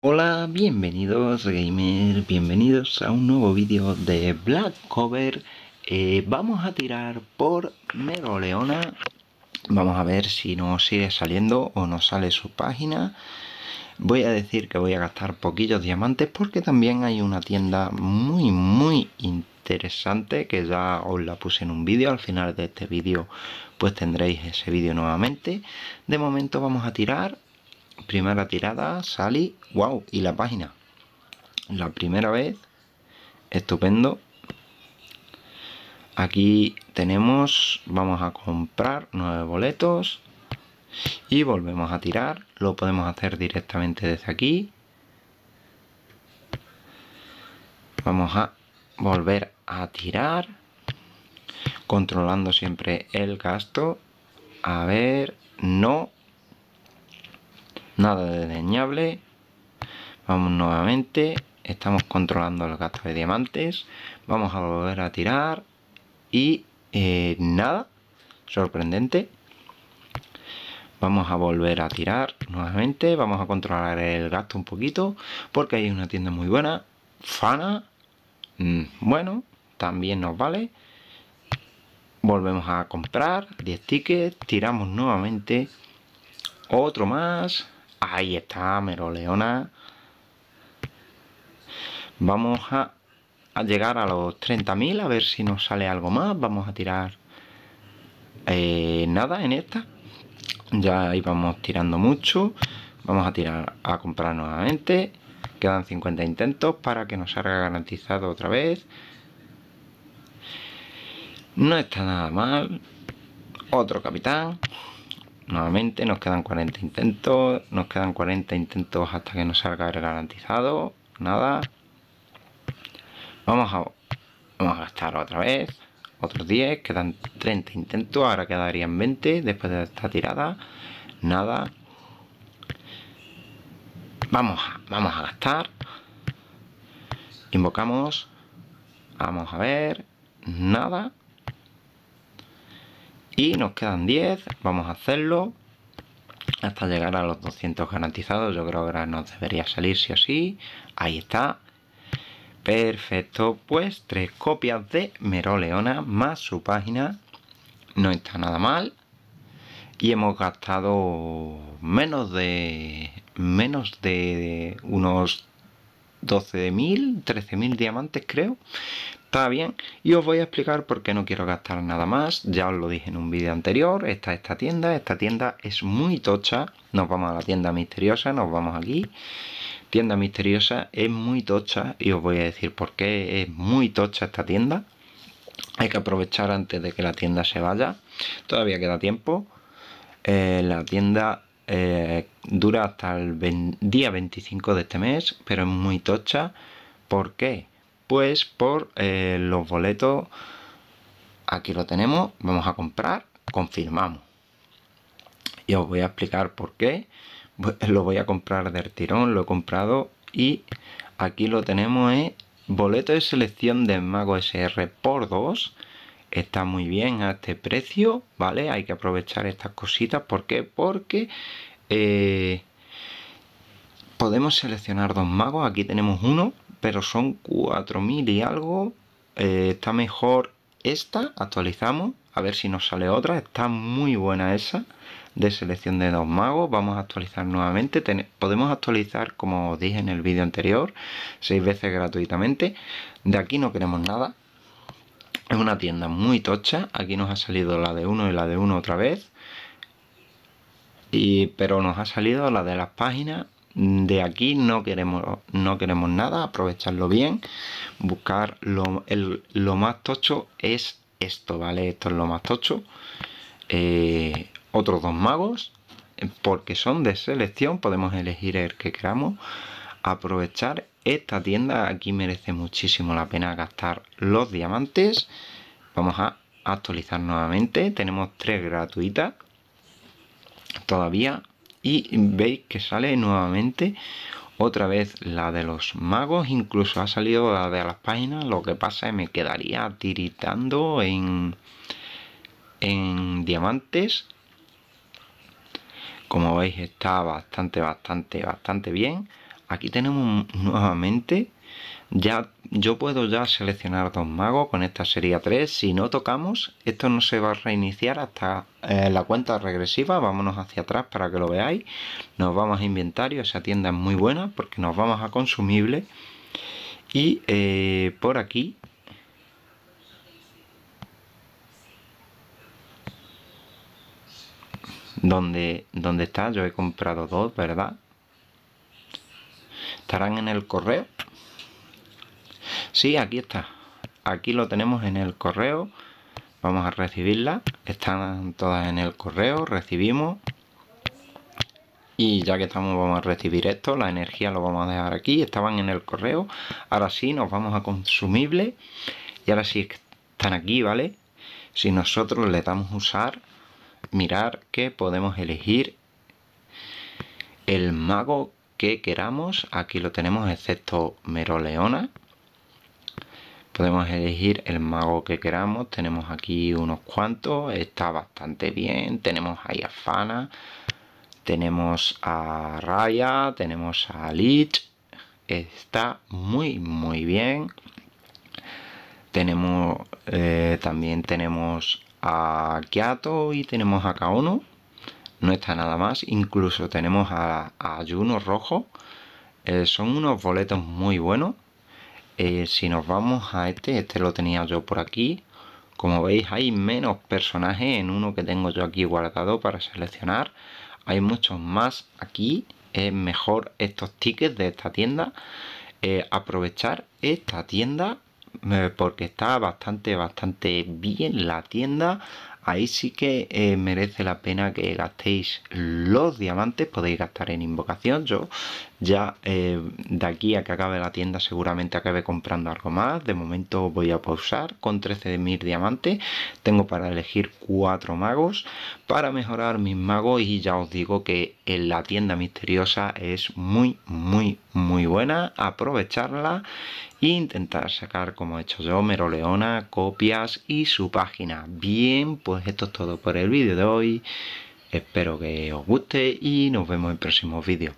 Hola, bienvenidos gamer, bienvenidos a un nuevo vídeo de Black Cover eh, Vamos a tirar por Mero Leona Vamos a ver si nos sigue saliendo o nos sale su página Voy a decir que voy a gastar poquillos diamantes porque también hay una tienda muy muy interesante interesante que ya os la puse en un vídeo. Al final de este vídeo pues tendréis ese vídeo nuevamente. De momento vamos a tirar. Primera tirada, salí wow, y la página. La primera vez, estupendo. Aquí tenemos, vamos a comprar nueve boletos y volvemos a tirar. Lo podemos hacer directamente desde aquí. Vamos a volver a tirar. Controlando siempre el gasto. A ver, no. Nada de desdeñable. Vamos nuevamente. Estamos controlando el gasto de diamantes. Vamos a volver a tirar. Y eh, nada. Sorprendente. Vamos a volver a tirar nuevamente. Vamos a controlar el gasto un poquito. Porque hay una tienda muy buena. Fana. Mm, bueno también nos vale. Volvemos a comprar 10 tickets, tiramos nuevamente otro más. Ahí está, Meroleona. Vamos a, llegar a los 30.000 a ver si nos sale algo más. Vamos a tirar eh, nada en esta. Ya íbamos tirando mucho. Vamos a tirar a comprar nuevamente. Quedan 50 intentos para que nos salga garantizado otra vez. No está nada mal. Otro capitán. Nuevamente nos quedan 40 intentos. Nos quedan 40 intentos hasta que nos salga el garantizado. Nada. Vamos a, gastar otra vez. Otros 10. Quedan 30 intentos. Ahora quedarían 20 después de esta tirada. Nada. Vamos, vamos a gastar. Invocamos. Vamos a ver. Nada. Y nos quedan 10, vamos a hacerlo hasta llegar a los 200 garantizados. Yo creo que ahora nos debería salir sí o sí. Ahí está. Perfecto, pues tres copias de Meroleona más su página. No está nada mal. Y hemos gastado menos de menos de unos 12.000, 13.000 diamantes creo está bien y os voy a explicar por qué no quiero gastar nada más ya os lo dije en un vídeo anterior está esta tienda esta tienda es muy tocha nos vamos a la tienda misteriosa nos vamos aquí tienda misteriosa es muy tocha y os voy a decir por qué es muy tocha esta tienda hay que aprovechar antes de que la tienda se vaya todavía queda tiempo eh, la tienda eh, dura hasta el día 25 de este mes pero es muy tocha ¿por qué? pues por eh, los boletos. Aquí lo tenemos, vamos a comprar, confirmamos. Y os voy a explicar por qué. Pues, lo voy a comprar de tirón, lo he comprado y aquí lo tenemos es boleto de selección de Mago SR por 2 está muy bien a este precio, ¿vale? Hay que aprovechar estas cositas. ¿Por qué? Porque eh, podemos seleccionar dos magos. Aquí tenemos uno pero son 4.000 y algo. Eh, está mejor esta, actualizamos, a ver si nos sale otra. Está muy buena esa de selección de dos magos. Vamos a actualizar nuevamente. podemos actualizar, como os dije en el vídeo anterior, seis veces gratuitamente. De aquí no queremos nada. Es una tienda muy tocha. Aquí nos ha salido la de uno y la de uno otra vez. Y, pero nos ha salido la de las páginas de aquí no queremos, no queremos nada, aprovecharlo bien, buscar lo, más tocho es esto, ¿vale? Esto es lo más tocho. Eh, otros dos magos, porque son de selección, podemos elegir el que queramos. Aprovechar esta tienda, aquí merece muchísimo la pena gastar los diamantes. Vamos a actualizar nuevamente, tenemos tres gratuitas todavía y veis que sale nuevamente otra vez la de los magos, incluso ha salido la de las páginas, lo que pasa es que me quedaría tiritando en, en diamantes. Como veis está bastante, bastante, bastante bien. Aquí tenemos nuevamente ya, yo puedo ya seleccionar dos magos, con esta sería 3. Si no tocamos, esto no se va a reiniciar hasta eh, la cuenta regresiva. Vámonos hacia atrás para que lo veáis. Nos vamos a inventario, esa tienda es muy buena porque nos vamos a consumible. Y eh, por aquí donde, donde está, yo he comprado dos, ¿verdad? Estarán en el correo Sí, aquí está. Aquí lo tenemos en el correo. Vamos a recibirla. Están todas en el correo. Recibimos. Y ya que estamos, vamos a recibir esto. La energía lo vamos a dejar aquí. Estaban en el correo. Ahora sí, nos vamos a consumible. Y ahora sí están aquí, ¿vale? Si nosotros le damos usar, mirar que podemos elegir el mago que queramos. Aquí lo tenemos, excepto Meroleona. Podemos elegir el mago que queramos. Tenemos aquí unos cuantos. Está bastante bien. Tenemos ahí a Fana. Tenemos a Raya. Tenemos a Lich. Está muy, muy bien. Tenemos, eh, también tenemos a Kiato y tenemos a Kaono. No está nada más. Incluso tenemos a, Ayuno Rojo. Eh, son unos boletos muy buenos. Eh, si nos vamos a este, este lo tenía yo por aquí. Como veis hay menos personajes en uno que tengo yo aquí guardado para seleccionar. Hay muchos más aquí. Es mejor estos tickets de esta tienda. Eh, aprovechar esta tienda eh, porque está bastante, bastante bien la tienda ahí sí que eh, merece la pena que gastéis los diamantes, podéis gastar en invocación, yo ya eh, de aquí a que acabe la tienda seguramente acabe comprando algo más, de momento voy a pausar con 13.000 diamantes, tengo para elegir cuatro magos para mejorar mis magos y ya os digo que en la tienda misteriosa es muy muy muy buena, aprovecharla e intentar sacar como he hecho yo, leona, copias y su página, bien pues esto es todo por el vídeo de hoy. Espero que os guste y nos vemos en próximos vídeos.